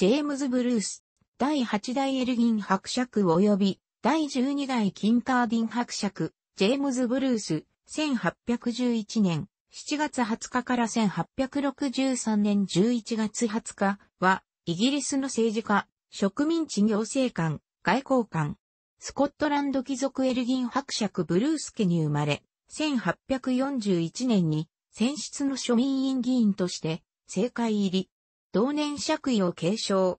ジェームズ・ブルース、第8代エルギン伯爵及び、第12代キンカーディン伯爵、ジェームズ・ブルース、1811年7月20日から1863年11月20日は、イギリスの政治家、植民地行政官、外交官、スコットランド貴族エルギン伯爵ブルース家に生まれ、1841年に、選出の庶民院議員として、政界入り、同年爵位を継承。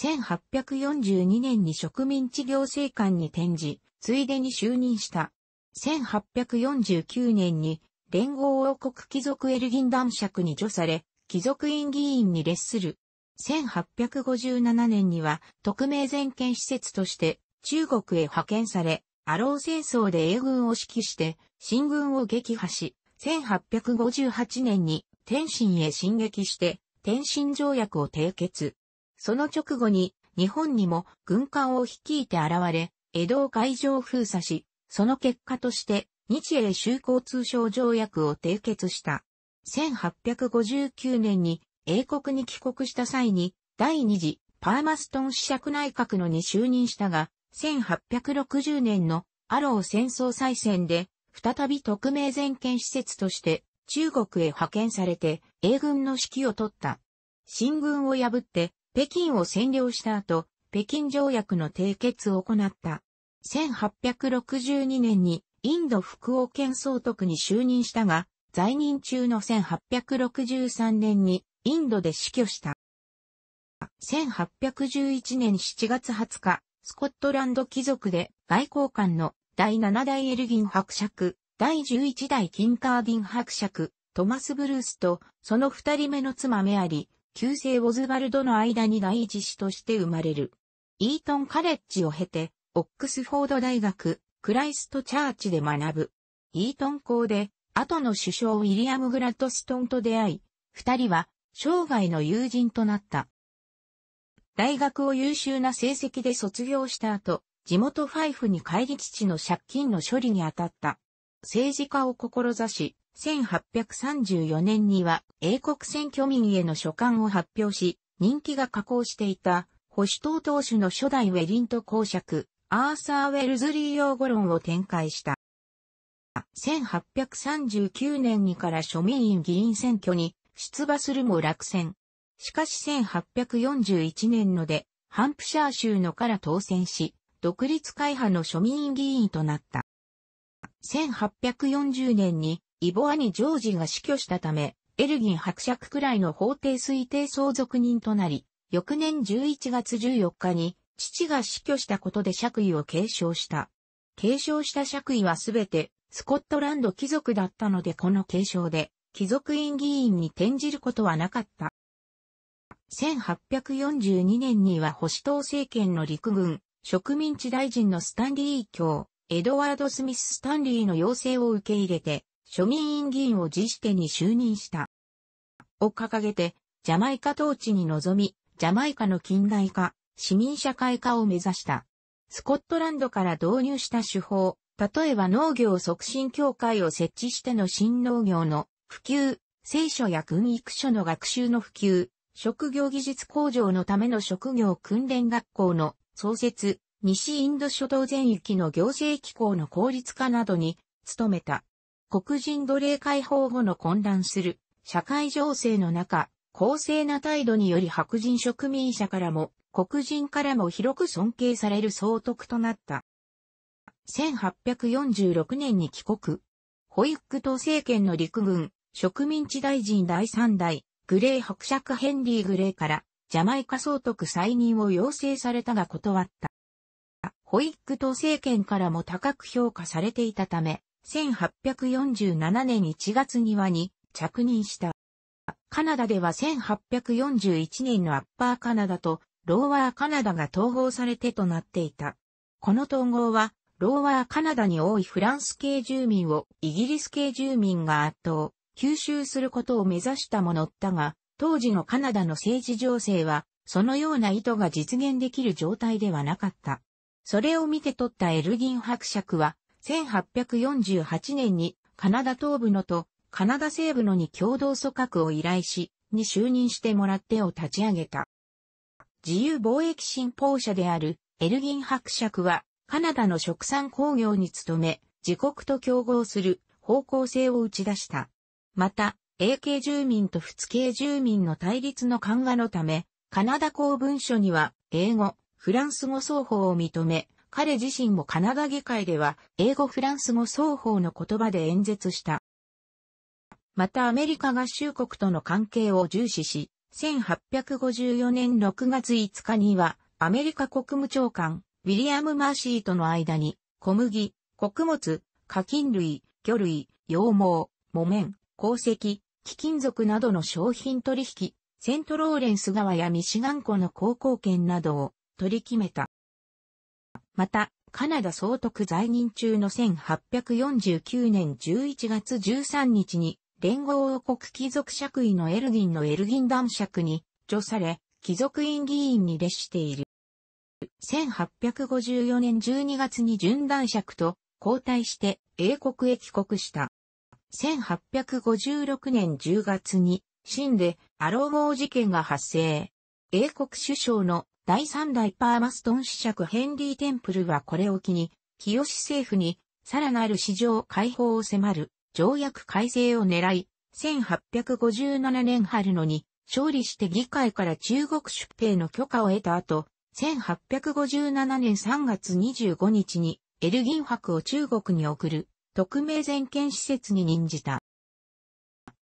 1842年に植民地行政官に転じ、ついでに就任した。1849年に連合王国貴族エルギン男爵に除され、貴族院議員に列する。1857年には特命全権施設として中国へ派遣され、アロー戦争で英軍を指揮して、新軍を撃破し、1858年に天津へ進撃して、天津条約を締結。その直後に日本にも軍艦を率いて現れ、江戸を海上封鎖し、その結果として日英修好通商条約を締結した。1859年に英国に帰国した際に第二次パーマストン試釈内閣のに就任したが、1860年のアロー戦争再戦で再び特命全権施設として中国へ派遣されて、英軍の指揮を取った。新軍を破って、北京を占領した後、北京条約の締結を行った。1862年にインド副王県総督に就任したが、在任中の1863年にインドで死去した。1811年7月20日、スコットランド貴族で外交官の第7代エルギン伯爵、第11代金カーディン伯爵、トマス・ブルースと、その二人目の妻メアリ、旧姓オズバルドの間に第一子として生まれる。イートンカレッジを経て、オックスフォード大学、クライストチャーチで学ぶ。イートン校で、後の首相ウィリアム・グラッドストンと出会い、二人は生涯の友人となった。大学を優秀な成績で卒業した後、地元ファイフに帰り父の借金の処理に当たった。政治家を志し、1834年には英国選挙民への書簡を発表し、人気が下降していた保守党党首の初代ウェリント公爵、アーサー・ウェルズリー用語論を展開した。1839年にから庶民院議員選挙に出馬するも落選。しかし1841年ので、ハンプシャー州のから当選し、独立会派の庶民議員となった。1840年にイボアニ・ジョージが死去したため、エルギン伯爵くらいの法定推定相続人となり、翌年11月14日に父が死去したことで爵位を継承した。継承した爵位はすべてスコットランド貴族だったのでこの継承で貴族院議員に転じることはなかった。1842年には保守党政権の陸軍植民地大臣のスタンリー卿、エドワード・スミス・スタンリーの要請を受け入れて、庶民院議員を辞してに就任した。を掲げて、ジャマイカ統治に臨み、ジャマイカの近代化、市民社会化を目指した。スコットランドから導入した手法、例えば農業促進協会を設置しての新農業の普及、聖書や軍育書の学習の普及、職業技術向上のための職業訓練学校の創設、西インド諸島全域の行政機構の効率化などに努めた。黒人奴隷解放後の混乱する社会情勢の中、公正な態度により白人植民者からも黒人からも広く尊敬される総督となった。1846年に帰国。ホイック党政権の陸軍、植民地大臣第3代、グレー伯爵ヘンリー・グレーから、ジャマイカ総督再任を要請されたが断った。ホイック党政権からも高く評価されていたため、1847年1月にはに着任した。カナダでは1841年のアッパーカナダとローワーカナダが統合されてとなっていた。この統合は、ローワーカナダに多いフランス系住民をイギリス系住民が圧倒、吸収することを目指したものだが、当時のカナダの政治情勢は、そのような意図が実現できる状態ではなかった。それを見て取ったエルギン伯爵は、1848年にカナダ東部のとカナダ西部のに共同組閣を依頼し、に就任してもらってを立ち上げた。自由貿易信奉者であるエルギン伯爵は、カナダの食産工業に努め、自国と競合する方向性を打ち出した。また、英系住民と仏系住民の対立の緩和のため、カナダ公文書には、英語、フランス語双方を認め、彼自身もカナダ議会では英語フランス語双方の言葉で演説した。またアメリカ合衆国との関係を重視し、1854年6月5日にはアメリカ国務長官ウィリアム・マーシーとの間に小麦、穀物、課金類、魚類、羊毛、木綿、鉱石、貴金属などの商品取引、セントローレンス川やミシガン湖の高校圏などを取り決めた。また、カナダ総督在任中の1849年11月13日に、連合王国貴族爵位のエルギンのエルギン男爵に、除され、貴族院議員に列している。1854年12月に準男爵と交代して英国へ帰国した。1856年10月に、清でアロー号事件が発生。英国首相の第3代パーマストン子爵ヘンリー・テンプルはこれを機に、清政府に、さらなる市場解放を迫る、条約改正を狙い、1857年春のに、勝利して議会から中国出兵の許可を得た後、1857年3月25日に、エルギン博を中国に送る、特命全権施設に任じた。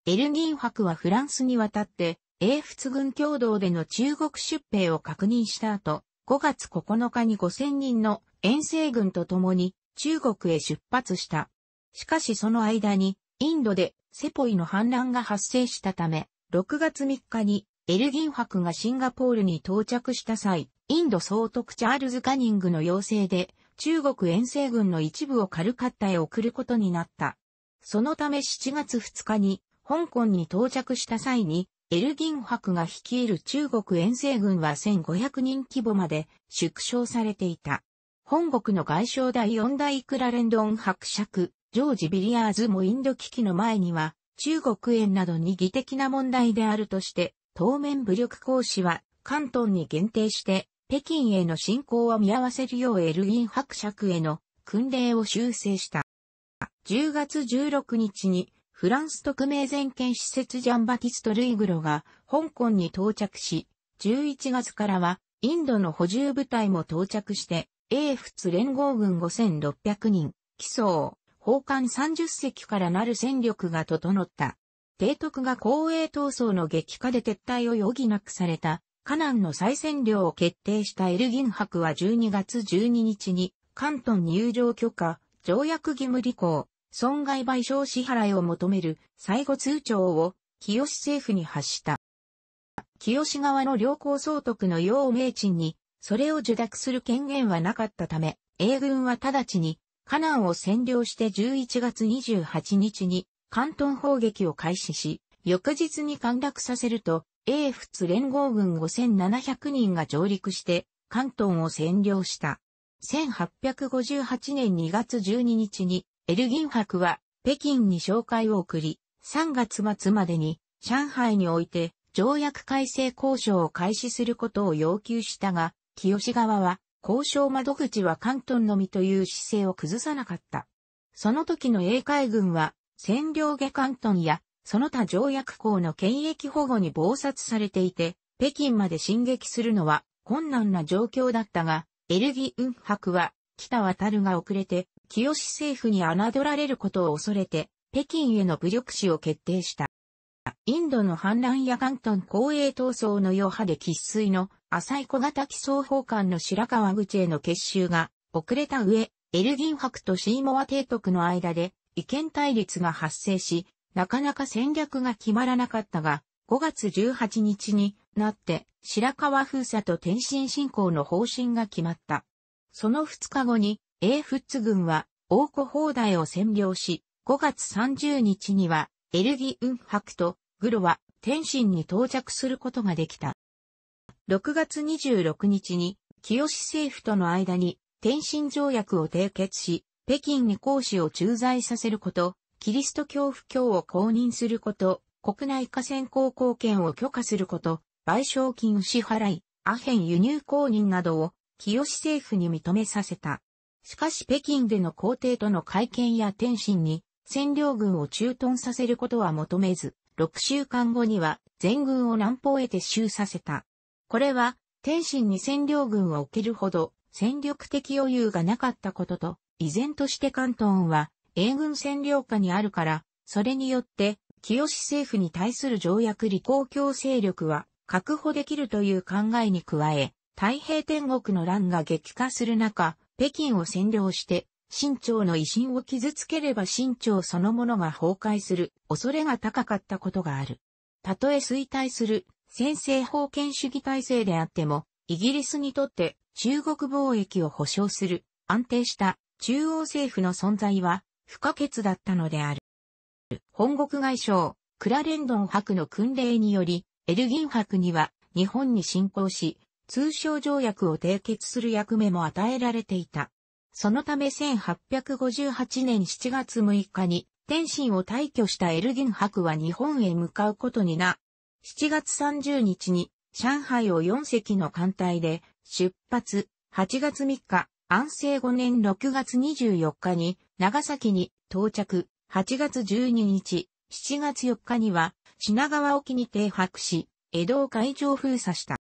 エルギン博はフランスに渡って、英仏軍共同での中国出兵を確認した後、5月9日に5000人の遠征軍と共に中国へ出発した。しかしその間にインドでセポイの反乱が発生したため、6月3日にエルギン博がシンガポールに到着した際、インド総督チャールズ・カニングの要請で中国遠征軍の一部をカルカッタへ送ることになった。そのため7月2日に香港に到着した際にエルギン博が率いる中国遠征軍は1500人規模まで縮小されていた。本国の外相第4代クラレンドン伯爵、ジョージ・ビリアーズもインド危機の前には、中国縁などに義的な問題であるとして、当面武力行使は関東に限定して、北京への侵攻は見合わせるようエルギン伯爵への訓令を修正した。10月16日にフランス特命全権施設ジャンバティスト・ルイグロが香港に到着し、11月からはインドの補充部隊も到着して、英仏連合軍5600人、基礎、砲艦30隻からなる戦力が整った。提督が公営闘争の激化で撤退を余儀なくされた、カナンの再占領を決定したエルギン博は12月12日に、関東入場許可、条約義務履行、損害賠償支払いを求める最後通帳を清政府に発した。清側の良好総督の要名。鎮に、それを受諾する権限はなかったため、英軍は直ちに、河南を占領して11月28日に、関東砲撃を開始し、翌日に陥落させると、英仏連合軍5700人が上陸して、関東を占領した。1858年2月12日に、エルギン博は北京に紹介を送り、3月末までに上海において条約改正交渉を開始することを要求したが、清側は交渉窓口は関東のみという姿勢を崩さなかった。その時の英海軍は占領下関東やその他条約校の権益保護に暴殺されていて、北京まで進撃するのは困難な状況だったが、エルギ・ン博は北渡るが遅れて清政府に侮られることを恐れて、北京への武力使を決定した。インドの反乱や関東公営闘争の余波で喫水の浅い小型基礎法官の白川口への結集が遅れた上、エルギン博とシーモア提督の間で意見対立が発生し、なかなか戦略が決まらなかったが、5月18日になって白川封鎖と天津侵攻の方針が決まった。その2日後に英仏軍は王庫砲台を占領し、5月30日にはエルギウンハクとグロは天津に到着することができた。6月26日に清政府との間に天津条約を締結し、北京に講師を駐在させること、キリスト教布教を公認すること、国内河川航行権を許可すること、賠償金支払い、アヘン輸入公認などを清政府に認めさせた。しかし北京での皇帝との会見や天津に占領軍を駐屯させることは求めず、6週間後には全軍を南方へ撤収させた。これは天津に占領軍を置けるほど戦力的余裕がなかったことと、依然として関東は英軍占領下にあるから、それによって清政府に対する条約履行強制力は確保できるという考えに加え、太平天国の乱が激化する中、北京を占領して、清朝の威信を傷つければ清朝そのものが崩壊する恐れが高かったことがある。たとえ衰退する先制封建主義体制であっても、イギリスにとって中国貿易を保障する安定した中央政府の存在は不可欠だったのである。本国外相、クラレンドン博の訓令により、エルギン博には日本に侵攻し、通商条約を締結する役目も与えられていた。そのため1858年7月6日に天津を退去したエルギン博は日本へ向かうことにな。7月30日に上海を4隻の艦隊で出発、8月3日、安政5年6月24日に長崎に到着、8月12日、7月4日には品川沖に停泊し、江戸を海上封鎖した。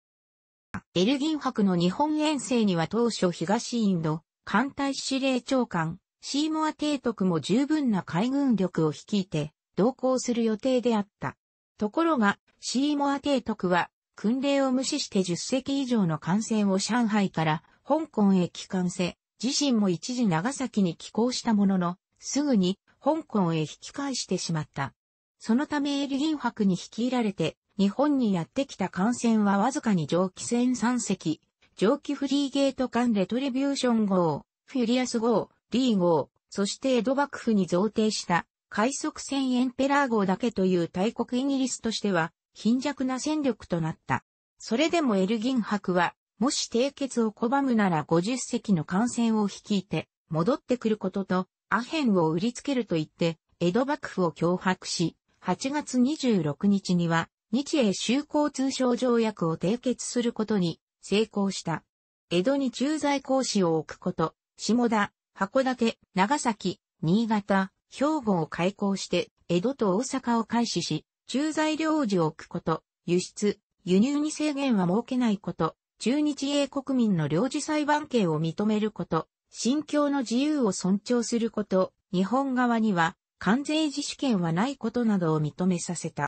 エルギン博の日本遠征には当初東インド、艦隊司令長官、シーモア提督も十分な海軍力を率いて、同行する予定であった。ところが、シーモア提督は、訓令を無視して10隻以上の艦船を上海から香港へ帰還せ、自身も一時長崎に寄港したものの、すぐに香港へ引き返してしまった。そのためエルギン博に率いられて、日本にやってきた艦船はわずかに蒸気船3隻、蒸気フリーゲート艦レトリビューション号、フュリアス号、リー号、そして江戸幕府に贈呈した海速船エンペラー号だけという大国イギリスとしては貧弱な戦力となった。それでもエルギン博は、もし締結を拒むなら50隻の艦船を率いて戻ってくることと、アヘンを売りつけると言って、江戸幕府を脅迫し、8月26日には日英修好通商条約を締結することに成功した。江戸に駐在公使を置くこと、下田、函館、長崎、新潟、兵庫を開港して、江戸と大阪を開始し、駐在領事を置くこと、輸出、輸入に制限は設けないこと、中日英国民の領事裁判権を認めること、信教の自由を尊重すること、日本側には関税自主権はないことなどを認めさせた。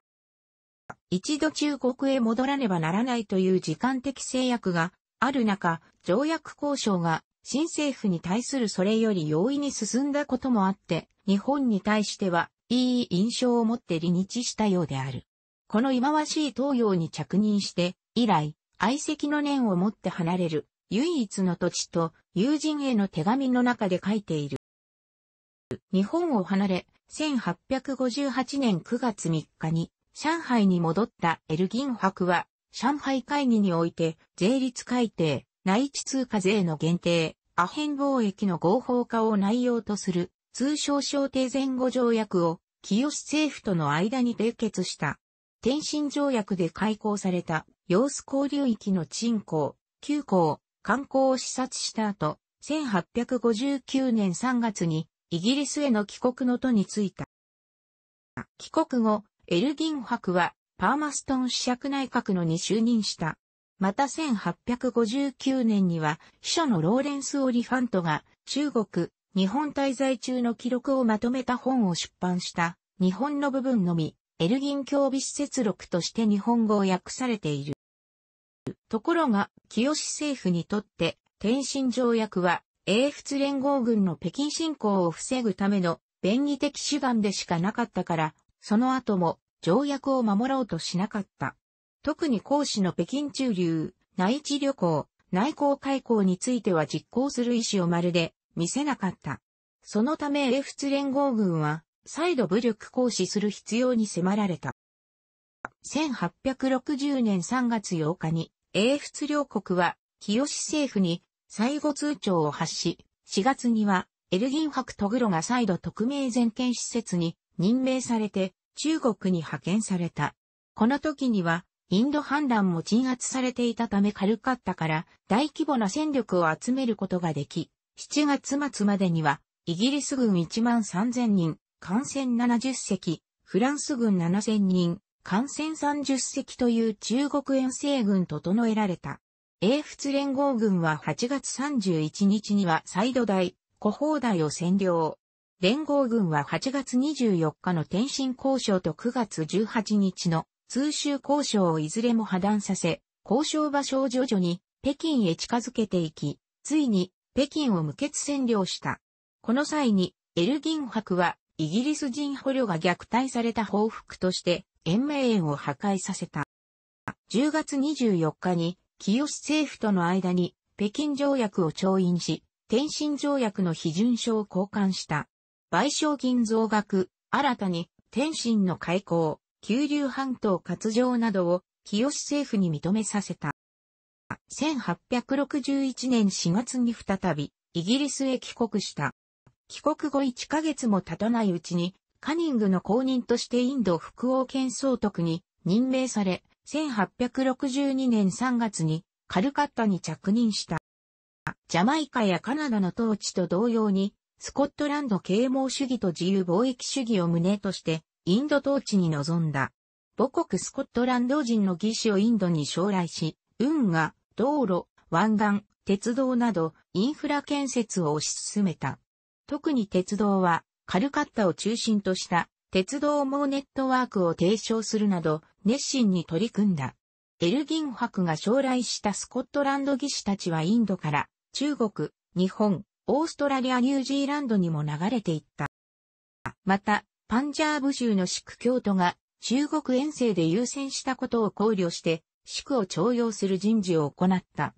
一度中国へ戻らねばならないという時間的制約がある中、条約交渉が新政府に対するそれより容易に進んだこともあって、日本に対してはいい印象を持って離日したようである。この忌まわしい東洋に着任して、以来、愛席の念を持って離れる、唯一の土地と友人への手紙の中で書いている。日本を離れ、1858年9月3日に、上海に戻ったエルギン博は、上海会議において、税率改定、内地通貨税の限定、アヘン貿易の合法化を内容とする、通商商定前後条約を、清政府との間に締結した。天津条約で開港された、様子交流域の鎮港、旧港、観光を視察した後、1859年3月に、イギリスへの帰国の途に就いた。帰国後、エルギン博はパーマストン子爵内閣のに就任した。また1859年には秘書のローレンス・オリファントが中国、日本滞在中の記録をまとめた本を出版した日本の部分のみ、エルギン教備施設録として日本語を訳されている。ところが、清政府にとって天津条約は英仏連合軍の北京侵攻を防ぐための便宜的手段でしかなかったから、その後も条約を守ろうとしなかった。特に講師の北京中流、内地旅行、内航開港については実行する意思をまるで見せなかった。そのため英仏連合軍は再度武力行使する必要に迫られた。1860年3月8日に英仏両国は清政府に最後通帳を発し、4月にはエルギン博トグロが再度特命全権施設に任命されて中国に派遣された。この時には、インド反乱も鎮圧されていたため軽かったから大規模な戦力を集めることができ、7月末までには、イギリス軍1万3000人、艦船70隻、フランス軍7000人、艦船30隻という中国遠征軍整えられた。英仏連合軍は8月31日にはサイド大、古砲台を占領。連合軍は8月24日の天津交渉と9月18日の通州交渉をいずれも破断させ、交渉場所を徐々に北京へ近づけていき、ついに北京を無血占領した。この際にエルギン博はイギリス人捕虜が虐待された報復として延命園を破壊させた。10月24日に清政府との間に北京条約を調印し、天津条約の批准書を交換した。賠償金増額、新たに天津の開港、九流半島割譲などを清政府に認めさせた。1861年4月に再びイギリスへ帰国した。帰国後1ヶ月も経たないうちにカニングの公認としてインド副王権総督に任命され、1862年3月にカルカッタに着任した。ジャマイカやカナダの統治と同様に、スコットランド啓蒙主義と自由貿易主義を旨として、インド統治に臨んだ。母国スコットランド人の義士をインドに将来し、運河、道路、湾岸、鉄道などインフラ建設を推し進めた。特に鉄道は、カルカッタを中心とした鉄道網ネットワークを提唱するなど、熱心に取り組んだ。エルギン博が将来したスコットランド技師たちはインドから中国、日本、オーストラリア・ニュージーランドにも流れていった。また、パンジャーブ州のシク教徒が中国遠征で優先したことを考慮して、シクを徴用する人事を行った。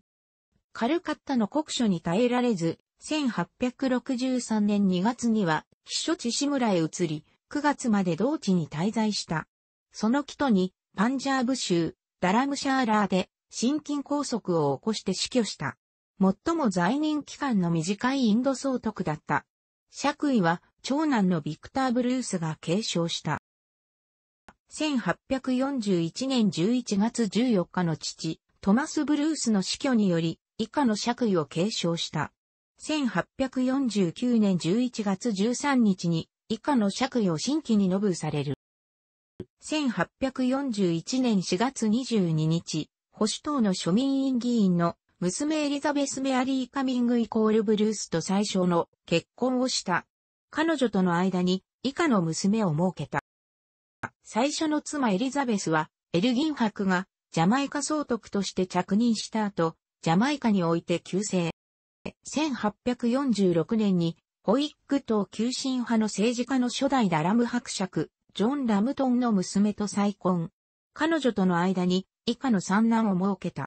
カルカッタの国書に耐えられず、1863年2月には、避暑地志村へ移り、9月まで同地に滞在した。その帰途に、パンジャーブ州、ダラムシャーラーで、心筋梗塞を起こして死去した。最も在任期間の短いインド総督だった。爵位は長男のビクター・ブルースが継承した。1841年11月14日の父、トマス・ブルースの死去により、以下の爵位を継承した。1849年11月13日に、以下の爵位を新規にノぶされる。1841年4月22日、保守党の庶民院議員の娘エリザベス・メアリー・カミングイコールブルースと最初の結婚をした。彼女との間に以下の娘を設けた。最初の妻エリザベスは、エルギン伯がジャマイカ総督として着任した後、ジャマイカにおいて急性。1846年に、ホイック党急進派の政治家の初代ダラム伯爵、ジョン・ラムトンの娘と再婚。彼女との間に以下の三男を設けた。